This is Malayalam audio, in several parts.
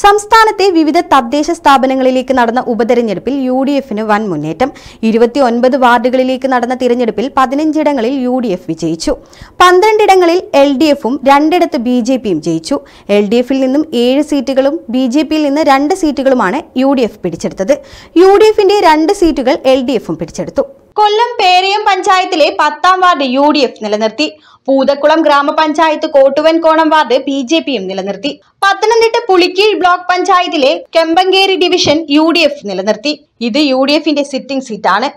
സംസ്ഥാനത്തെ വിവിധ തദ്ദേശ സ്ഥാപനങ്ങളിലേക്ക് നടന്ന ഉപതെരഞ്ഞെടുപ്പിൽ യു ഡി എഫിന് വൻ മുന്നേറ്റം ഇരുപത്തി ഒൻപത് വാർഡുകളിലേക്ക് നടന്ന തിരഞ്ഞെടുപ്പിൽ പതിനഞ്ചിടങ്ങളിൽ യു ഡി എഫ് വിജയിച്ചു പന്ത്രണ്ടിടങ്ങളിൽ എൽ ഡി എഫും രണ്ടിടത്ത് ബി ജെ പിയും ജയിച്ചു എൽ ഡി എഫിൽ നിന്നും ഏഴ് സീറ്റുകളും ബി ജെ പിയിൽ നിന്ന് രണ്ട് സീറ്റുകളുമാണ് യു ഡി എഫ് പിടിച്ചെടുത്തത് യു ഡി എഫിന്റെ രണ്ട് സീറ്റുകൾ എൽ ഡി എഫും പിടിച്ചെടുത്തു കൊല്ലം പേരയം പഞ്ചായത്തിലെ പത്താം വാർഡ് യു ഡി എഫ് നിലനിർത്തി പൂതക്കുളം ഗ്രാമപഞ്ചായത്ത് കോട്ടുവൻകോണം വാർഡ് ബി ജെ പിയും നിലനിർത്തി പത്തനംതിട്ട പുളിക്കീഴ് ബ്ലോക്ക് പഞ്ചായത്തിലെ Kempankeri division U D F നിലനിർത്തി ഇത് യു ഡി എഫിന്റെ സിറ്റിംഗ് സീറ്റാണ്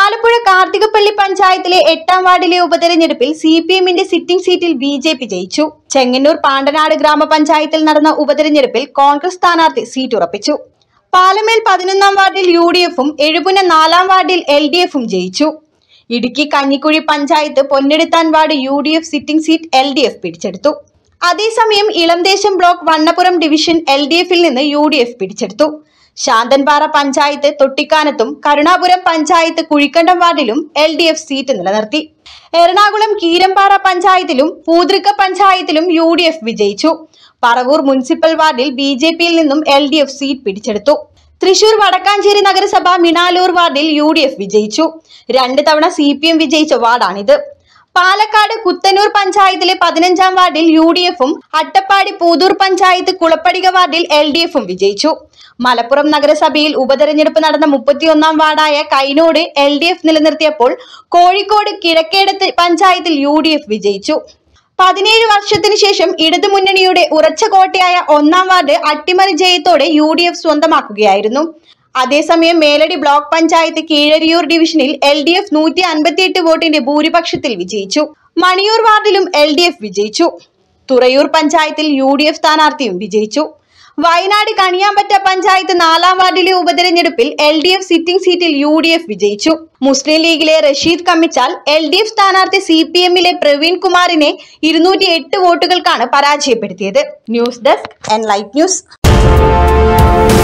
ആലപ്പുഴ കാർത്തികപ്പള്ളി പഞ്ചായത്തിലെ എട്ടാം വാർഡിലെ ഉപതെരഞ്ഞെടുപ്പിൽ സി പി എമ്മിന്റെ സിറ്റിംഗ് സീറ്റിൽ ബി ജെ പി ജയിച്ചു ചെങ്ങന്നൂർ പാണ്ടനാട് ഗ്രാമപഞ്ചായത്തിൽ നടന്ന ഉപതെരഞ്ഞെടുപ്പിൽ കോൺഗ്രസ് സ്ഥാനാർത്ഥി സീറ്റ് ഉറപ്പിച്ചു പാലമേൽ പതിനൊന്നാം വാർഡിൽ യു ഡി എഫും എഴുപുന നാലാം വാർഡിൽ എൽ ഡി എഫും ജയിച്ചു Idukki Kanjikuzhi panchayat Ponneduthan ward U D F sitting seat L D F പിടിച്ചെടുത്തു അതേസമയം Elamdesam block Vannappuram division L D എഫിൽ നിന്ന് യു ഡി എഫ് പിടിച്ചെടുത്തു ശാന്തൻപാറ പഞ്ചായത്ത് തൊട്ടിക്കാനത്തും കരുണാപുരം പഞ്ചായത്ത് കുഴിക്കണ്ടം വാർഡിലും എൽ ഡി എഫ് സീറ്റ് നിലനിർത്തി എറണാകുളം കീരമ്പാറ പഞ്ചായത്തിലും പൂതൃക്ക പഞ്ചായത്തിലും യു ഡി എഫ് വിജയിച്ചു പറവൂർ മുനിസിപ്പൽ വാർഡിൽ ബി ജെ പിയിൽ നിന്നും എൽ ഡി എഫ് സീറ്റ് പിടിച്ചെടുത്തു തൃശൂർ വടക്കാഞ്ചേരി നഗരസഭ മിനാലൂർ വാർഡിൽ യു ഡി എഫ് വിജയിച്ചു രണ്ട് തവണ സി പി എം വിജയിച്ച വാർഡാണിത് പാലക്കാട് കുത്തനൂർ പഞ്ചായത്തിലെ പതിനഞ്ചാം വാർഡിൽ യു ഡി എഫും അട്ടപ്പാടി പൂതൂർ പഞ്ചായത്ത് കുളപ്പടിക വാർഡിൽ എൽ ഡി എഫും വിജയിച്ചു മലപ്പുറം നഗരസഭയിൽ ഉപതെരഞ്ഞെടുപ്പ് നടന്ന മുപ്പത്തിയൊന്നാം വാർഡായ കൈനോട് എൽ ഡി എഫ് നിലനിർത്തിയപ്പോൾ കോഴിക്കോട് കിഴക്കേടത്ത് പഞ്ചായത്തിൽ യു ഡി എഫ് വിജയിച്ചു പതിനേഴ് വർഷത്തിനു ശേഷം ഇടതുമുന്നണിയുടെ ഉറച്ച കോട്ടയായ ഒന്നാം വാർഡ് അട്ടിമറി ജയത്തോടെ യു ഡി എഫ് സ്വന്തമാക്കുകയായിരുന്നു അതേസമയം മേലടി ബ്ലോക്ക് പഞ്ചായത്ത് കീഴരിയൂർ ഡിവിഷനിൽ എൽ ഡി എഫ് നൂറ്റി അൻപത്തിയെട്ട് വോട്ടിന്റെ ഭൂരിപക്ഷത്തിൽ വിജയിച്ചു മണിയൂർ വാർഡിലും എൽ ഡി എഫ് വിജയിച്ചു തുറയൂർ പഞ്ചായത്തിൽ യു ഡി എഫ് സ്ഥാനാർത്ഥിയും വിജയിച്ചു വയനാട് കണിയാമ്പറ്റ പഞ്ചായത്ത് നാലാം വാർഡിലെ ഉപതെരഞ്ഞെടുപ്പിൽ എൽ ഡി എഫ് സിറ്റിംഗ് സീറ്റിൽ യു ഡി എഫ് വിജയിച്ചു മുസ്ലിം ലീഗിലെ Rasheed Kammichal L D F സ്ഥാനാർത്ഥി സി പി എമ്മിലെ പ്രവീൺ കുമാറിനെ ഇരുന്നൂറ്റി എട്ട് വോട്ടുകൾക്കാണ് പരാജയപ്പെടുത്തിയത് news desk Enlight news